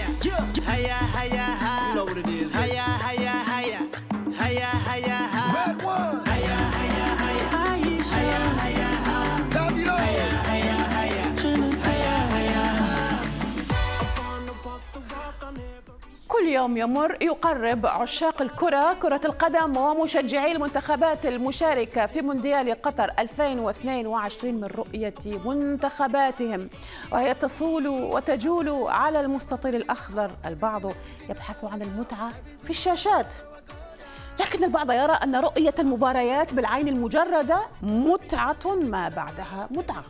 yeah. Yeah. Yeah. Yeah. You know what it is. يوم يمر يقرب عشاق الكرة كرة القدم ومشجعي المنتخبات المشاركة في مونديال قطر 2022 من رؤية منتخباتهم وهي تصول وتجول على المستطيل الأخضر البعض يبحث عن المتعة في الشاشات لكن البعض يرى أن رؤية المباريات بالعين المجردة متعة ما بعدها متعة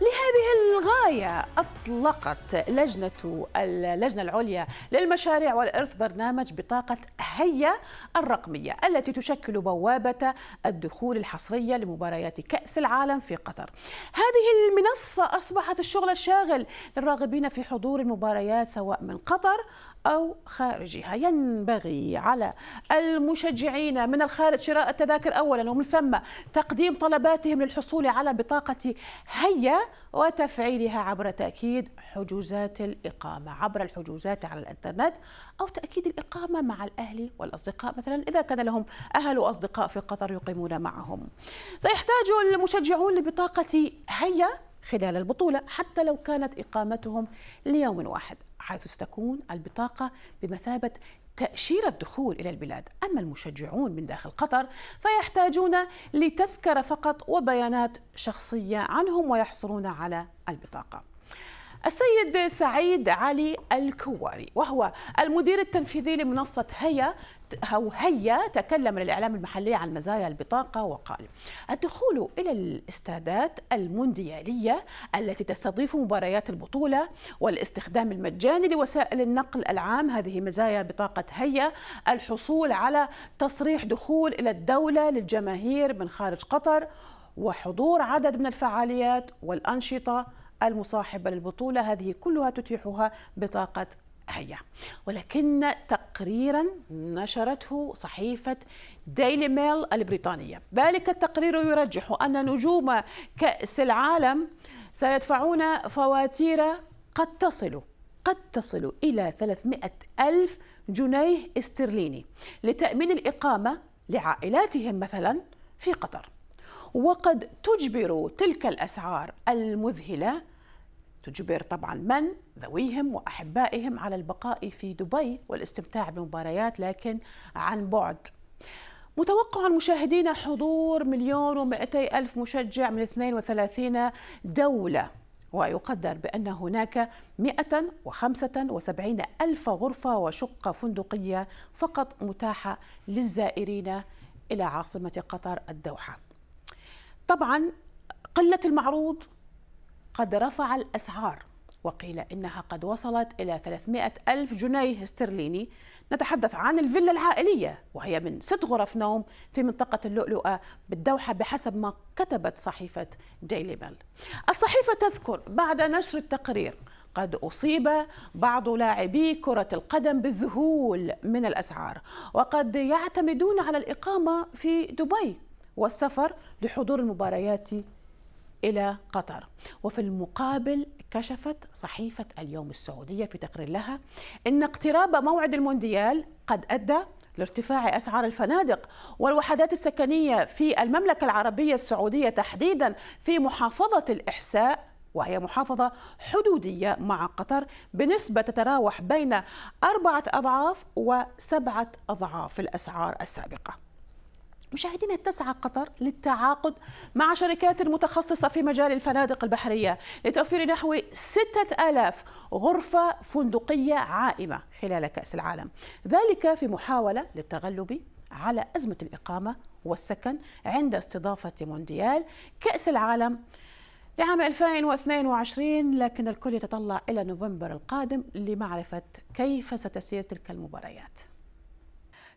لهذه الغاية أطلقت لجنة اللجنة العليا للمشاريع والإرث برنامج بطاقة هيا الرقمية التي تشكل بوابة الدخول الحصرية لمباريات كأس العالم في قطر هذه المنصة أصبحت الشغل الشاغل للراغبين في حضور المباريات سواء من قطر أو خارجها ينبغي على المشجعين من الخارج شراء التذاكر أولا ومن ثم تقديم طلباتهم للحصول على بطاقة هيا وتفعيلها عبر تأكيد حجوزات الإقامة عبر الحجوزات على الإنترنت أو تأكيد الإقامة مع الأهل والأصدقاء مثلا إذا كان لهم أهل وأصدقاء في قطر يقيمون معهم سيحتاج المشجعون لبطاقة هيا خلال البطولة حتى لو كانت إقامتهم ليوم واحد حيث ستكون البطاقة بمثابة تأشيرة دخول إلى البلاد أما المشجعون من داخل قطر فيحتاجون لتذكرة فقط وبيانات شخصية عنهم ويحصلون على البطاقة السيد سعيد علي الكواري وهو المدير التنفيذي لمنصة هيا أو هيا تكلم للإعلام المحلي عن مزايا البطاقة وقال الدخول إلى الاستادات المونديالية التي تستضيف مباريات البطولة والاستخدام المجاني لوسائل النقل العام هذه مزايا بطاقة هيا الحصول على تصريح دخول إلى الدولة للجماهير من خارج قطر وحضور عدد من الفعاليات والأنشطة المصاحبة للبطولة هذه كلها تتيحها بطاقة هيا ولكن تقريرا نشرته صحيفة ديلي ميل البريطانية ذلك التقرير يرجح أن نجوم كأس العالم سيدفعون فواتير قد تصل قد تصل إلى 300 ألف جنيه استرليني لتأمين الإقامة لعائلاتهم مثلا في قطر وقد تجبر تلك الأسعار المذهلة تجبر طبعا من ذويهم وأحبائهم على البقاء في دبي والاستمتاع بالمباريات لكن عن بعد متوقع المشاهدين حضور مليون ومئتي ألف مشجع من 32 دولة ويقدر بأن هناك 175 ألف غرفة وشقة فندقية فقط متاحة للزائرين إلى عاصمة قطر الدوحة طبعا قلة المعروض قد رفع الأسعار وقيل إنها قد وصلت إلى 300 ألف جنيه استرليني نتحدث عن الفيلا العائلية وهي من ست غرف نوم في منطقة اللؤلؤة بالدوحة بحسب ما كتبت صحيفة ديلي ميل الصحيفة تذكر بعد نشر التقرير قد أصيب بعض لاعبي كرة القدم بالذهول من الأسعار وقد يعتمدون على الإقامة في دبي والسفر لحضور المباريات إلى قطر وفي المقابل كشفت صحيفة اليوم السعودية في تقرير لها أن اقتراب موعد المونديال قد أدى لارتفاع أسعار الفنادق والوحدات السكنية في المملكة العربية السعودية تحديدا في محافظة الإحساء وهي محافظة حدودية مع قطر بنسبة تتراوح بين أربعة أضعاف وسبعة أضعاف الأسعار السابقة مشاهدينا تسعى قطر للتعاقد مع شركات متخصصة في مجال الفنادق البحرية لتوفير نحو 6000 غرفة فندقية عائمة خلال كأس العالم ذلك في محاولة للتغلب على أزمة الإقامة والسكن عند استضافة مونديال كأس العالم لعام 2022 لكن الكل يتطلع إلى نوفمبر القادم لمعرفة كيف ستسير تلك المباريات